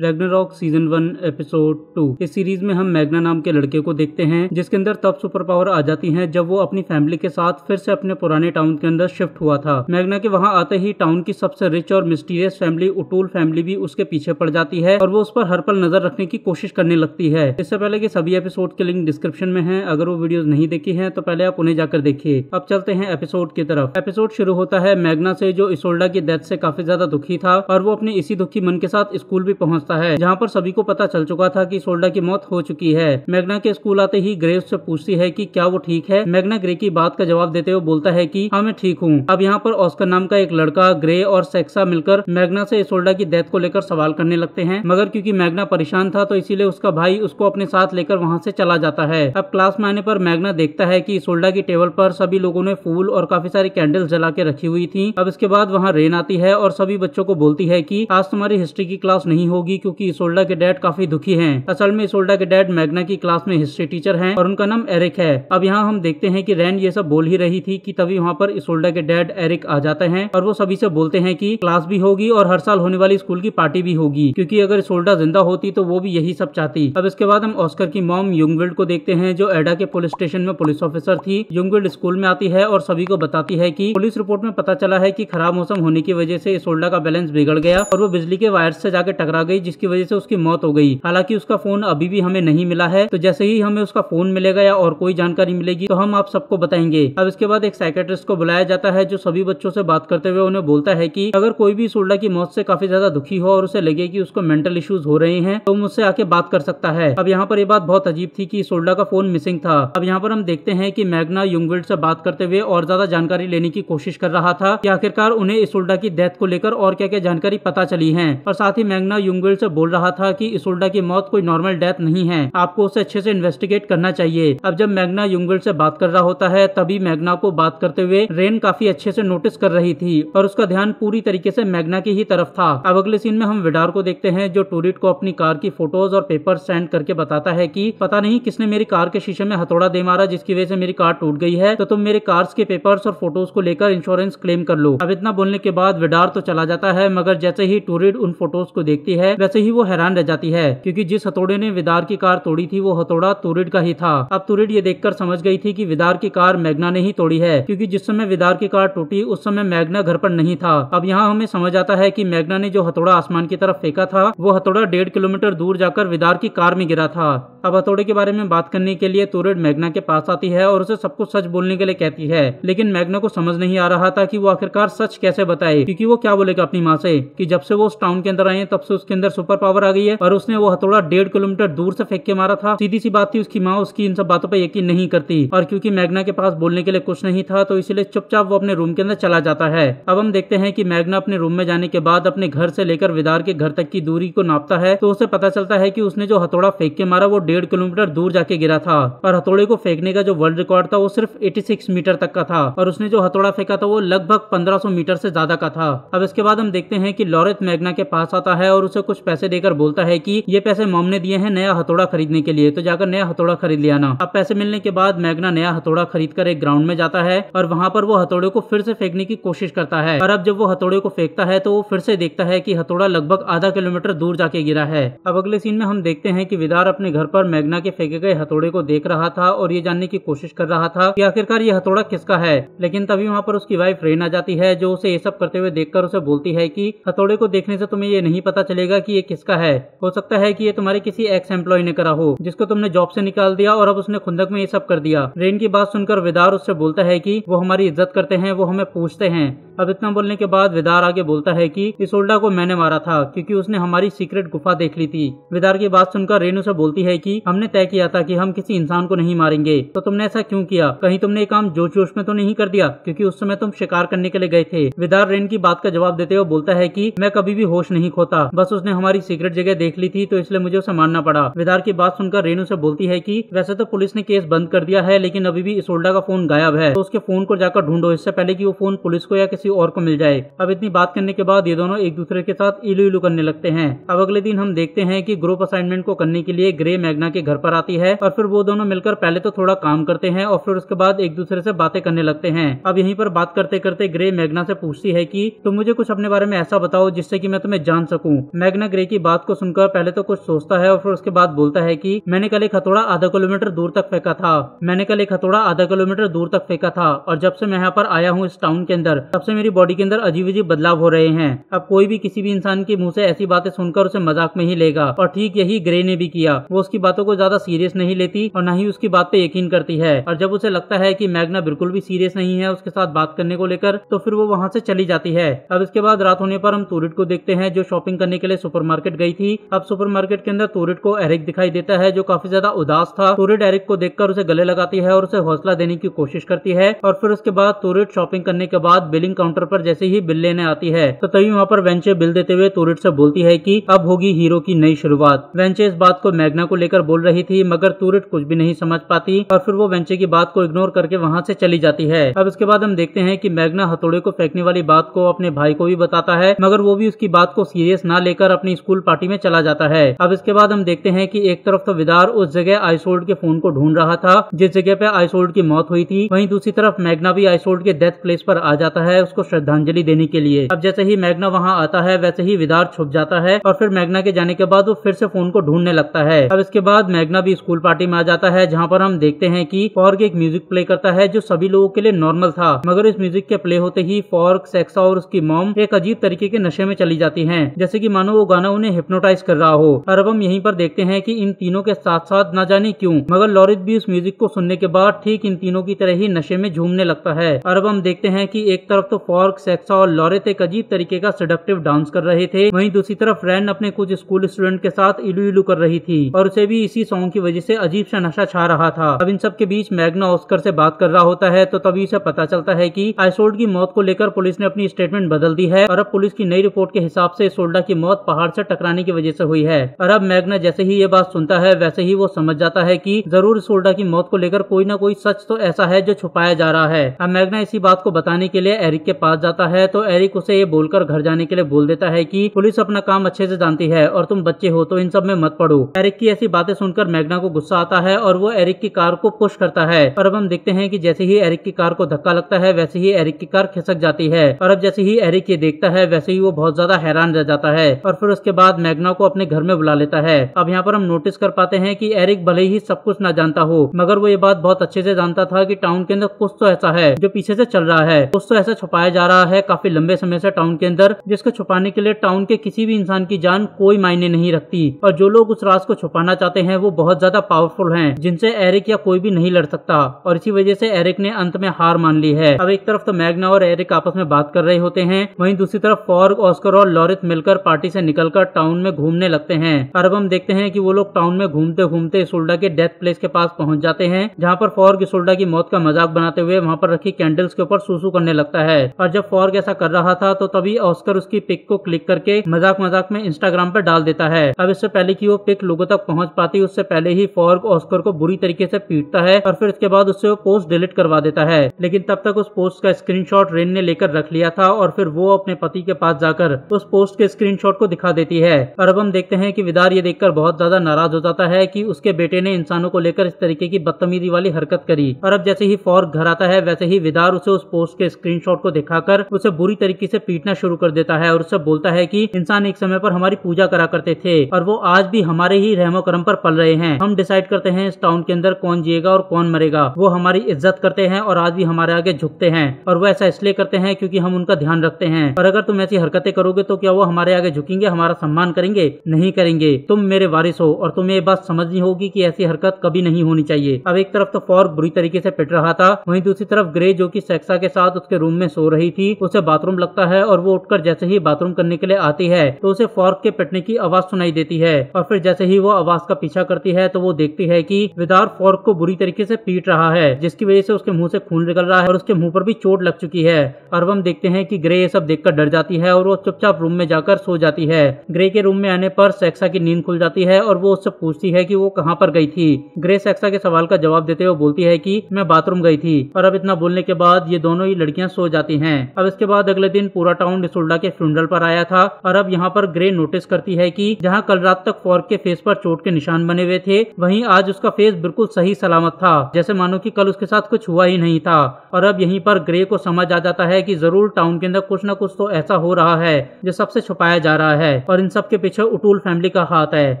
Ragnarok season one episode two इस series में हम मैग्ना नाम के लड़के को देखते हैं जिसके अंदर तब सुपर पावर आ जाती है जब वो अपनी फैमिली के साथ फिर से अपने पुराने टाउन के अंदर शिफ्ट हुआ था मैग्ना के वहाँ आते ही टाउन की सबसे रिच और मिस्टीरियस फैमिली उटूल फैमिली भी उसके पीछे पड़ जाती है और वो उस पर हर पल नजर रखने की कोशिश करने लगती है इससे पहले की सभी एपिसोड के लिंक डिस्क्रिप्शन में है अगर वो वीडियो नहीं देखी है तो पहले आप उन्हें जाकर देखिए अब चलते हैं एपिसोड की तरफ एपिसोड शुरू होता है मैग्ना से जो इसोल्डा की डेथ से काफी ज्यादा दुखी था और वो अपने इसी दुखी मन के साथ स्कूल भी पहुँच पहुंचता है जहाँ पर सभी को पता चल चुका था कि सोल्डा की मौत हो चुकी है मैगना के स्कूल आते ही ग्रेव से पूछती है कि क्या वो ठीक है मैगना ग्रे की बात का जवाब देते हुए बोलता है कि हाँ मैं ठीक हूँ अब यहाँ पर ऑस्कर नाम का एक लड़का ग्रे और सेक्सा मिलकर मैगना से सोल्डा की डेथ को लेकर सवाल करने लगते हैं मगर क्योंकि मैगना परेशान था तो इसीलिए उसका भाई उसको अपने साथ लेकर वहाँ से चला जाता है अब क्लास में आने पर मैगना देखता है कि सोल्डा की टेबल पर सभी लोगों ने फूल और काफी सारी कैंडल्स जला के रखी हुई थी अब इसके बाद वहाँ रेन आती है और सभी बच्चों को बोलती है की आज तुम्हारी हिस्ट्री की क्लास नहीं होगी क्योंकि इसोल्डा के डैड काफी दुखी हैं असल में इसोल्डा के डैड मैग्ना की क्लास में हिस्ट्री टीचर हैं और उनका नाम एरिक है अब यहाँ हम देखते हैं कि रैन ये सब बोल ही रही थी कि तभी वहाँ पर इसोल्डा के डैड एरिक आ जाते हैं और वो सभी से बोलते हैं की क्लास भी होगी और हर साल होने वाली स्कूल की पार्टी भी होगी क्यूँकी अगर इसोल्डा जिंदा होती तो वो भी यही सब चाहती अब इसके बाद हम ऑस्कर की मॉम युंगविल्ड को देखते हैं जो एडा के पुलिस स्टेशन में पुलिस ऑफिसर थी युंगविल्ड स्कूल में आती है और सभी को बताती है की पुलिस रिपोर्ट में पता चला है की खराब मौसम होने की वजह से इसोल्डा का बैलेंस बिगड़ गया और वो बिजली के वायर से जाकर टकरा गई जिसकी वजह से उसकी मौत हो गई हालांकि उसका फोन अभी भी हमें नहीं मिला है तो जैसे ही हमें उसका फोन मिलेगा या और कोई जानकारी मिलेगी तो हम आप सबको बताएंगे अब इसके बाद एक साइकेट्रिस्ट को बुलाया जाता है जो सभी बच्चों से बात करते हुए उन्हें बोलता है की अगर कोई भी सोल्डा की मौत से काफी ज्यादा दुखी हो और उसे लगे की उसको मेंटल इश्यूज हो रहे हैं तो मुझसे आके बात कर सकता है अब यहाँ पर ये बात बहुत अजीब थी की सोल्डा का फोन मिसिंग था अब यहाँ पर हम देखते हैं की मैगना युंगविल्ड से बात करते हुए और ज्यादा जानकारी लेने की कोशिश कर रहा था कि आखिरकार उन्हें इस सोल्डा की डेथ को लेकर और क्या क्या जानकारी पता चली है और साथ ही मैग्ना युंगविल्ड से बोल रहा था कि इसोल्डा की मौत कोई नॉर्मल डेथ नहीं है आपको उसे अच्छे से इन्वेस्टिगेट करना चाहिए अब जब मैग्ना युंगवेल्ड से बात कर रहा होता है तभी मैग्ना को बात करते हुए रेन काफी अच्छे से नोटिस कर रही थी और उसका ध्यान पूरी तरीके से मैग्ना की ही तरफ था अब अगले सीन में हम विडार को देखते हैं जो टूरिट को अपनी कार की फोटोज और पेपर सेंड करके बताता है की पता नहीं किसने मेरी कार के शीशे में हथौड़ा दे मारा जिसकी वजह से मेरी कार टूट गई है तो तुम मेरे कार्स के पेपर्स और फोटोज को लेकर इंश्योरेंस क्लेम कर लो अब इतना बोलने के बाद विडार तो चला जाता है मगर जैसे ही टूरिड उन फोटोज को देखती है वैसे ही वो हैरान रह जाती है क्योंकि जिस हथौड़े ने विदार की कार तोड़ी थी वो हथौड़ा तुरिड का ही था अब तुरिड ये देखकर समझ गई थी कि विदार की कार मैग्ना ने ही तोड़ी है क्योंकि जिस समय विदार की कार टूटी उस समय मैग्ना घर पर नहीं था अब यहाँ हमें समझ आता है की मैग्ना ने जो हथौड़ा आसमान की तरफ फेंका था वो हथौड़ा डेढ़ किलोमीटर दूर जाकर विदार की कार में गिरा था अब हथौड़े के बारे में बात करने के लिए तुरिड मैग्ना के पास आती है और उसे सब कुछ सच बोलने के लिए कहती है लेकिन मैग्ना को समझ नहीं आ रहा था की वो आखिरकार सच कैसे बताए क्यूँकी वो क्या बोलेगा अपनी माँ से की जब से वो उस टाउन के अंदर आए तब से उसके अंदर अंदर सुपर पावर आ गई है और उसने वो हथौड़ा डेढ़ किलोमीटर दूर से फेंक के मारा था सीधी सी बात थी उसकी माँ उसकी इन सब बातों पर यकीन नहीं करती और क्यूँकी मैगना के पास बोलने के लिए कुछ नहीं था तो इसीलिए चुपचाप वो अपने रूम के अंदर चला जाता है अब हम देखते हैं की मैगना अपने रूम में जाने के बाद अपने घर से लेकर विदार के घर तक की दूरी को नापता है तो उसे पता चलता है की उसने जो हथौड़ा फेंक के मारा वो डेढ़ किलोमीटर दूर जाके गिरा था और हथौड़े को फेंकने का जो वर्ल्ड रिकॉर्ड था वो सिर्फ 86 मीटर तक का था और उसने जो हथौड़ा फेंका था वो लगभग 1500 मीटर से ज्यादा का था अब इसके बाद हम देखते हैं कि लॉरेंस मैग्ना के पास आता है और उसे कुछ कुछ पैसे देकर बोलता है कि ये पैसे मॉम ने दिए हैं नया हथौड़ा खरीदने के लिए तो जाकर नया हथौड़ा खरीद लिया ना अब पैसे मिलने के बाद मैगना नया हथौड़ा खरीद कर एक ग्राउंड में जाता है और वहाँ पर वो हथौड़े को फिर से फेंकने की कोशिश करता है और अब जब वो हथौड़े को फेंकता है तो वो फिर से देखता है की हथौड़ा लगभग आधा किलोमीटर दूर जाके गिरा है अब अगले सीन में हम देखते हैं की विदार अपने घर पर मैगना के फेंके गए हथौड़े को देख रहा था और ये जानने की कोशिश कर रहा था की आखिरकार ये हथौड़ा किसका है लेकिन तभी वहाँ पर उसकी वाइफ रेन आ जाती है जो उसे ये सब करते हुए देखकर उसे बोलती है की हथौड़े को देखने से तुम्हें ये नहीं पता चलेगा कि ये किसका है हो सकता है कि ये तुम्हारे किसी एक्स एम्प्लॉय ने करा हो जिसको तुमने जॉब से निकाल दिया और अब उसने खुंदक में ये सब कर दिया रेन की बात सुनकर वेदार उससे बोलता है की वो हमारी इज्जत करते हैं वो हमें पूछते हैं अब इतना बोलने के बाद विदार आगे बोलता है कि उल्टा को मैंने मारा था क्योंकि उसने हमारी सीक्रेट गुफा देख ली थी विदार की बात सुनकर रेनू से बोलती है कि हमने तय किया था कि हम किसी इंसान को नहीं मारेंगे तो तुमने ऐसा क्यों किया कहीं तुमने ये काम जोश जोश में तो नहीं कर दिया क्योंकि उस समय तुम शिकार करने के लिए गए थे विदार रेन की बात का जवाब देते हुए बोलता है की मैं कभी भी होश नहीं खोता बस उसने हमारी सीक्रेट जगह देख ली थी तो इसलिए मुझे उसे मारना पड़ा विदार की बात सुनकर रेनू से बोलती है की वैसे तो पुलिस ने केस बंद कर दिया है लेकिन अभी भी इस उल्टा का फोन गायब है तो उसके फोन को जाकर ढूंढो इससे पहले की वो फोन पुलिस को या किसी किसी और को मिल जाए अब इतनी बात करने के बाद ये दोनों एक दूसरे के साथ इलू इलू करने लगते हैं अब अगले दिन हम देखते हैं कि ग्रुप असाइनमेंट को करने के लिए ग्रे मैग्ना के घर पर आती है और फिर वो दोनों मिलकर पहले तो थोड़ा काम करते हैं और फिर उसके बाद एक दूसरे से बातें करने लगते हैं अब यहीं पर बात करते करते ग्रे मैग्ना से पूछती है कि तुम मुझे कुछ अपने बारे में ऐसा बताओ जिससे कि मैं तुम्हें जान सकूं मैग्ना ग्रे की बात को सुनकर पहले तो कुछ सोचता है और फिर उसके बाद बोलता है कि मैंने कल एक हथौड़ा आधा किलोमीटर दूर तक फेंका था मैंने कल एक हथौड़ा आधा किलोमीटर दूर तक फेंका था और जब से मैं यहाँ पर आया हूँ इस टाउन के अंदर तब से मेरी बॉडी के अंदर अजीब अजीब बदलाव हो रहे हैं अब कोई भी किसी भी इंसान के मुंह से ऐसी बातें सुनकर उसे मजाक में ही लेगा और ठीक यही ग्रे ने भी किया वो उसकी बातों को ज्यादा सीरियस नहीं लेती और न ही उसकी बात पे यकीन करती है और जब उसे लगता है की मैगना बिल्कुल भी सीरियस नहीं है उसके साथ बात करने को लेकर तो फिर वो वहाँ से चली जाती है अब इसके बाद रात होने पर हम तूरिट को देखते हैं जो शॉपिंग करने के लिए सुपरमार्केट गई थी अब सुपरमार्केट के अंदर तूरिट को एरिक दिखाई देता है जो काफी ज्यादा उदास था तूरिट एरिक को देखकर उसे गले लगाती है और उसे हौसला देने की कोशिश करती है और फिर उसके बाद तूरिट शॉपिंग करने के बाद बिलिंग काउंटर पर जैसे ही बिल लेने आती है तो तभी वहाँ पर वेंचे बिल देते हुए तुरिट से बोलती है कि अब होगी हीरो की नई शुरुआत वेंचे इस बात को मैग्ना को लेकर बोल रही थी मगर तुरट कुछ भी नहीं समझ पाती और फिर वो वेंचे की बात को इग्नोर करके वहाँ से चली जाती है अब इसके बाद हम देखते हैं की मैगना हथोड़े को फेंकने वाली बात को अपने भाई को भी बताता है मगर वो भी उसकी बात को सीरियस न लेकर अपनी स्कूल पार्टी में चला जाता है अब इसके बाद हम देखते हैं की एक तरफ तो विदार उस जगह आइसोल्ड के फोन को ढूंढ रहा था जिस जगह पे आइसोल्ड की मौत हुई थी वहीं दूसरी तरफ मैग्ना भी आइसोल्ड के डेथ प्लेस पर आ जाता है उसको को श्रद्धांजलि देने के लिए अब जैसे ही मैग्ना वहाँ आता है वैसे ही विदार छुप जाता है और फिर मैग्ना के जाने के बाद वो फिर से फोन को ढूंढने लगता है अब इसके बाद मैग्ना भी स्कूल पार्टी में आ जाता है जहाँ पर हम देखते हैं की फॉर्क एक म्यूजिक प्ले करता है जो सभी लोगों के लिए नॉर्मल था मगर इस म्यूजिक के प्ले होते ही फॉर्क सेक्सा और उसकी मॉम एक अजीब तरीके के नशे में चली जाती है जैसे की मानो वो गाना उन्हें हिप्नोटाइज कर रहा हो और अब हम यहीं पर देखते हैं की इन तीनों के साथ साथ न जाने क्यूँ मगर लॉरित भी उस म्यूजिक को सुनने के बाद ठीक इन तीनों की तरह ही नशे में झूमने लगता है और अब हम देखते हैं कि एक तरफ तो फॉर्क सेक्सा और लॉरेत एक अजीब तरीके का सडक्टिव डांस कर रहे थे वहीं दूसरी तरफ रैन अपने कुछ स्कूल स्टूडेंट के साथ इलू इलू कर रही थी और उसे भी इसी सॉन्ग की वजह से अजीब सा नशा छा रहा था अब इन सब के बीच मैगना ऑस्कर से बात कर रहा होता है तो तभी उसे पता चलता है कि आइसोल्ड की मौत को लेकर पुलिस ने अपनी स्टेटमेंट बदल दी है और अब पुलिस की नई रिपोर्ट के हिसाब से सोल्डा की मौत पहाड़ से टकराने की वजह से हुई है और अब मैगना जैसे ही ये बात सुनता है वैसे ही वो समझ जाता है कि जरूर सोल्डा की मौत को लेकर कोई ना कोई सच तो ऐसा है जो छुपाया जा रहा है अब मैगना इसी बात को बताने के लिए एरिक के पास जाता है तो एरिक उसे ये बोलकर घर जाने के लिए बोल देता है कि पुलिस अपना काम अच्छे से जानती है और तुम बच्चे हो तो इन सब में मत पड़ो एरिक की ऐसी बातें सुनकर मैग्ना को गुस्सा आता है और वो एरिक की कार को पुश करता है और अब हम देखते हैं कि जैसे ही एरिक की कार को धक्का लगता है वैसे ही एरिक की कार खिसक जाती है और अब जैसे ही एरिक ये देखता है वैसे ही वो बहुत ज्यादा हैरान रह जाता है और फिर उसके बाद मैग्ना को अपने घर में बुला लेता है अब यहाँ पर हम नोटिस कर पाते हैं कि एरिक भले ही सब कुछ ना जानता हो मगर वो ये बात बहुत अच्छे से जानता था कि टाउन के अंदर कुछ तो ऐसा है जो पीछे से चल रहा है कुछ तो ऐसा छुपा छुपाया जा रहा है काफी लंबे समय से टाउन के अंदर जिसको छुपाने के लिए टाउन के किसी भी इंसान की जान कोई मायने नहीं रखती और जो लोग उस राज को छुपाना चाहते हैं वो बहुत ज्यादा पावरफुल हैं जिनसे एरिक या कोई भी नहीं लड़ सकता और इसी वजह से एरिक ने अंत में हार मान ली है अब एक तरफ तो मैगना और एरिक आपस में बात कर रहे होते हैं वही दूसरी तरफ फॉर्ग ऑस्कर और लॉरिस मिलकर पार्टी से निकलकर टाउन में घूमने लगते हैं और अब हम देखते हैं की वो लोग टाउन में घूमते घूमते सोल्डा के डेथ प्लेस के पास पहुंच जाते हैं जहाँ पर फॉर्ग सोल्डा की मौत का मजाक बनाते हुए वहाँ पर रखी कैंडल्स के ऊपर सूसू करने लगता है और जब फॉर्ग ऐसा कर रहा था तो तभी ऑस्कर उसकी पिक को क्लिक करके मजाक मजाक में इंस्टाग्राम पर डाल देता है अब इससे पहले की वो पिक लोगों तक पहुँच पाती उससे पहले ही फॉर्ग ऑस्कर को बुरी तरीके ऐसी पीटता है और फिर उसके बाद उससे वो पोस्ट डिलीट करवा देता है लेकिन तब तक उस पोस्ट का स्क्रीन रेन ने लेकर रख लिया था और फिर वो अपने पति के पास जाकर उस पोस्ट के स्क्रीनशॉट को दिखा देती है और अब हम देखते हैं कि विदार ये देखकर बहुत ज्यादा नाराज हो जाता है कि उसके बेटे ने इंसानों को लेकर इस तरीके की बदतमीजी वाली हरकत करी और अब जैसे ही फॉर्ग घर आता है वैसे ही विदार उसे उस पोस्ट के स्क्रीनशॉट को दिखाकर उसे बुरी तरीके से पीटना शुरू कर देता है और उसे बोलता है कि इंसान एक समय पर हमारी पूजा करा करते थे और वो आज भी हमारे ही रहमो करम पर पल रहे हैं हम डिसाइड करते हैं इस टाउन के अंदर कौन जिएगा और कौन मरेगा वो हमारी इज्जत करते हैं और आज भी हमारे आगे झुकते हैं और वो ऐसा इसलिए करते हैं क्योंकि हम उनका ध्यान रखते हैं और अगर तुम ऐसी हरकतें करोगे तो क्या वो हमारे आगे झुकेंगे हमारा सम्मान करेंगे नहीं करेंगे तुम मेरे वारिस हो और तुम्हें ये बात समझनी होगी की ऐसी हरकत कभी नहीं होनी चाहिए अब एक तरफ तो फॉर बुरी तरीके से पिट रहा था वहीं दूसरी तरफ ग्रे जो की सेक्सा के साथ उसके रूम में सो रही थी उसे बाथरूम लगता है और वो उठकर जैसे ही बाथरूम करने के लिए आती है तो उसे फॉर्क के पिटने की आवाज सुनाई देती है और फिर जैसे ही वो आवाज का पीछा करती है तो वो देखती है की विदार फॉर्क को बुरी तरीके से पीट रहा है जिसकी वजह से उसके मुंह से खून निकल रहा है और उसके मुंह पर भी चोट लग चुकी है और हम देखते हैं कि ग्रे ये सब देखकर डर जाती है और वो चुपचाप रूम में जाकर सो जाती है ग्रे के रूम में आने पर सेक्सा की नींद खुल जाती है और वो उससे पूछती है कि वो कहाँ पर गई थी ग्रे सेक्सा के सवाल का जवाब देते हुए बोलती है कि मैं बाथरूम गई थी और अब इतना बोलने के बाद ये दोनों ही लड़कियां सो जाती है अब इसके बाद अगले दिन पूरा टाउन डिसोल्डा के फ्यूनरल पर आया था और अब यहाँ पर ग्रे नोटिस करती है कि जहाँ कल रात तक फॉर्क के फेस पर चोट के निशान बने हुए थे वहीं आज उसका फेस बिल्कुल सही सलामत था जैसे मानो कि कल उसके साथ कुछ हुआ ही नहीं था और अब यहीं पर ग्रे को समझ आ जाता है कि जरूर टाउन के अंदर कुछ न कुछ तो ऐसा हो रहा है जो सबसे छुपाया जा रहा है और इन सब के पीछे उटूल फैमिली का हाथ है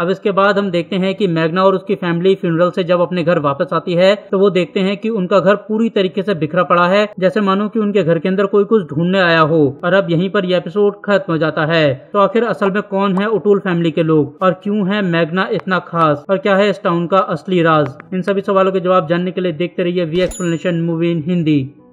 अब इसके बाद हम देखते हैं कि मैगना और उसकी फैमिली फ्यूनरल से जब अपने घर वापस आती है तो वो देखते हैं कि उनका घर पूरी तरीके से बिखरा पड़ा है जैसे मानो कि उनके घर के अंदर अगर कोई कुछ ढूंढने आया हो और अब यहीं पर यह एपिसोड खत्म हो जाता है तो आखिर असल में कौन है उटूल फैमिली के लोग और क्यूँ है मैगना इतना खास और क्या है इस टाउन का असली राज इन सभी सवालों के जवाब जानने के लिए देखते रहिए V explanation movie in Hindi